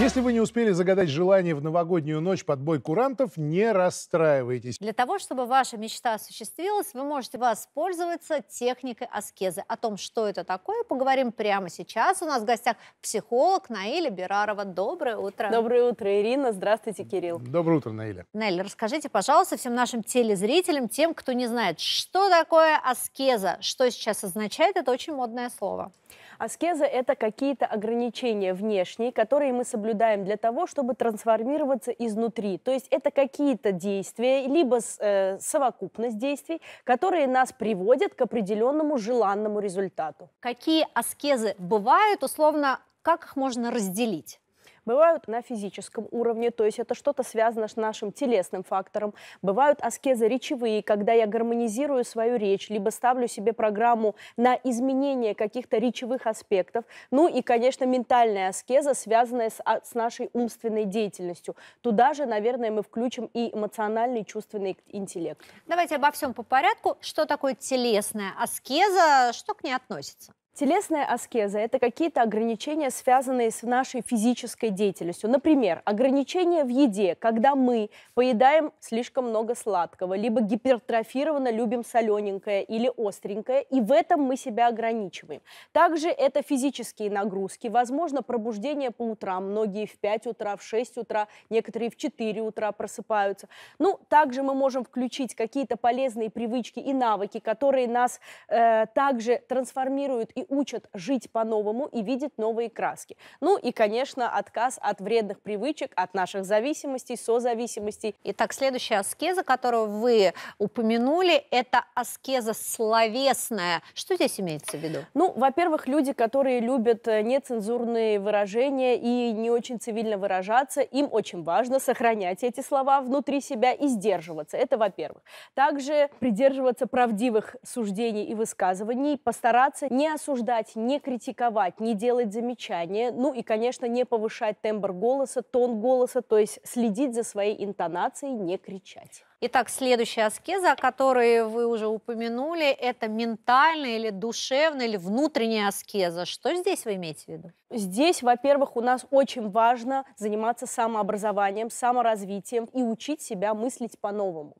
Если вы не успели загадать желание в новогоднюю ночь под бой курантов, не расстраивайтесь. Для того, чтобы ваша мечта осуществилась, вы можете воспользоваться техникой аскезы. О том, что это такое, поговорим прямо сейчас. У нас в гостях психолог Наиля Берарова. Доброе утро. Доброе утро, Ирина. Здравствуйте, Кирилл. Доброе утро, Наиля. Наиля, расскажите, пожалуйста, всем нашим телезрителям, тем, кто не знает, что такое аскеза, что сейчас означает, это очень модное слово. Аскеза – это какие-то ограничения внешние, которые мы соблюдаем наблюдаем для того, чтобы трансформироваться изнутри. То есть это какие-то действия, либо э, совокупность действий, которые нас приводят к определенному желанному результату. Какие аскезы бывают, условно, как их можно разделить? бывают на физическом уровне, то есть это что-то связано с нашим телесным фактором, бывают аскезы речевые, когда я гармонизирую свою речь, либо ставлю себе программу на изменение каких-то речевых аспектов, ну и, конечно, ментальная аскеза, связанная с, а, с нашей умственной деятельностью. Туда же, наверное, мы включим и эмоциональный, чувственный интеллект. Давайте обо всем по порядку. Что такое телесная аскеза, что к ней относится? Телесная аскеза – это какие-то ограничения, связанные с нашей физической деятельностью. Например, ограничения в еде, когда мы поедаем слишком много сладкого, либо гипертрофированно любим солененькое или остренькое, и в этом мы себя ограничиваем. Также это физические нагрузки, возможно, пробуждение по утрам. Многие в 5 утра, в 6 утра, некоторые в 4 утра просыпаются. Ну, также мы можем включить какие-то полезные привычки и навыки, которые нас э, также трансформируют и учат жить по-новому и видеть новые краски. Ну и, конечно, отказ от вредных привычек, от наших зависимостей, созависимостей. Итак, следующая аскеза, которую вы упомянули, это аскеза словесная. Что здесь имеется в виду? Ну, во-первых, люди, которые любят э, нецензурные выражения и не очень цивильно выражаться, им очень важно сохранять эти слова внутри себя и сдерживаться. Это во-первых. Также придерживаться правдивых суждений и высказываний, постараться не осуждать осуждать, не критиковать, не делать замечания, ну и, конечно, не повышать тембр голоса, тон голоса, то есть следить за своей интонацией, не кричать. Итак, следующая аскеза, о которой вы уже упомянули, это ментальная или душевная или внутренняя аскеза. Что здесь вы имеете в виду? Здесь, во-первых, у нас очень важно заниматься самообразованием, саморазвитием и учить себя мыслить по-новому.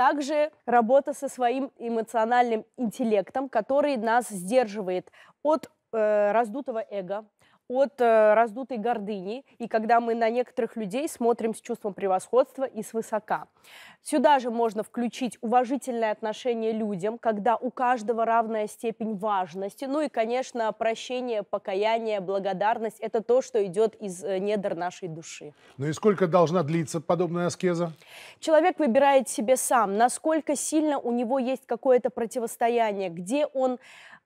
Также работа со своим эмоциональным интеллектом, который нас сдерживает от э, раздутого эго, от э, раздутой гордыни, и когда мы на некоторых людей смотрим с чувством превосходства и свысока. Сюда же можно включить уважительное отношение людям, когда у каждого равная степень важности. Ну и, конечно, прощение, покаяние, благодарность – это то, что идет из э, недр нашей души. Ну и сколько должна длиться подобная аскеза? Человек выбирает себе сам, насколько сильно у него есть какое-то противостояние, где он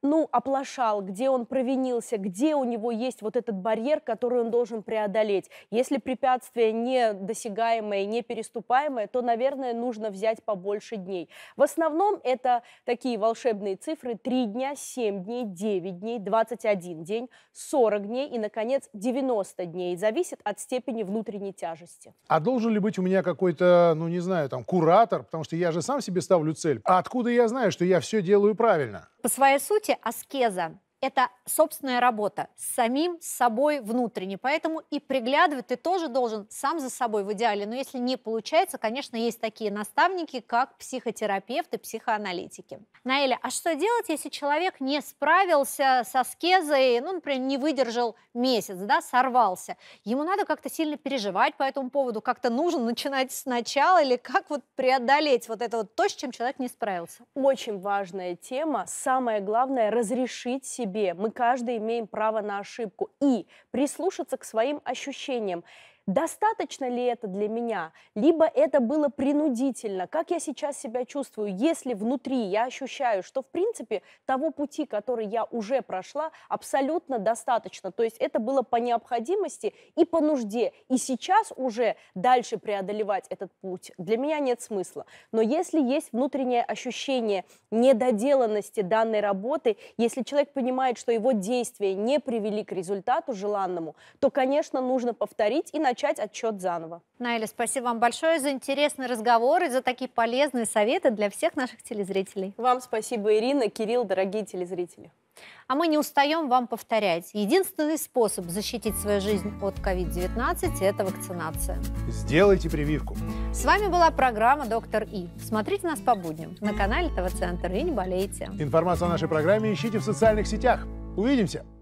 ну, оплошал, где он провинился, где у него есть вот этот барьер, который он должен преодолеть. Если препятствие недосягаемое, непереступаемое, то, наверное, нужно взять побольше дней. В основном это такие волшебные цифры 3 дня, 7 дней, 9 дней, 21 день, 40 дней и, наконец, 90 дней. Зависит от степени внутренней тяжести. А должен ли быть у меня какой-то, ну, не знаю, там, куратор? Потому что я же сам себе ставлю цель. А откуда я знаю, что я все делаю правильно? по своей сути аскеза это собственная работа с самим собой внутренне. Поэтому и приглядывать ты тоже должен сам за собой в идеале. Но если не получается, конечно, есть такие наставники, как психотерапевты, психоаналитики. Наэля, а что делать, если человек не справился со скезой, ну, например, не выдержал месяц, да, сорвался? Ему надо как-то сильно переживать по этому поводу, как-то нужно начинать сначала или как вот преодолеть вот это вот то, с чем человек не справился? Очень важная тема. Самое главное – разрешить себе себе. Мы каждый имеем право на ошибку. И прислушаться к своим ощущениям достаточно ли это для меня, либо это было принудительно, как я сейчас себя чувствую, если внутри я ощущаю, что в принципе того пути, который я уже прошла, абсолютно достаточно, то есть это было по необходимости и по нужде, и сейчас уже дальше преодолевать этот путь для меня нет смысла. Но если есть внутреннее ощущение недоделанности данной работы, если человек понимает, что его действия не привели к результату желанному, то, конечно, нужно повторить и начать начать отчет заново. Найля, спасибо вам большое за интересный разговор и за такие полезные советы для всех наших телезрителей. Вам спасибо, Ирина, Кирилл, дорогие телезрители. А мы не устаем вам повторять. Единственный способ защитить свою жизнь от COVID-19 – это вакцинация. Сделайте прививку. С вами была программа «Доктор И». Смотрите нас по будням на канале ТВ-центр и не болейте. Информацию о нашей программе ищите в социальных сетях. Увидимся!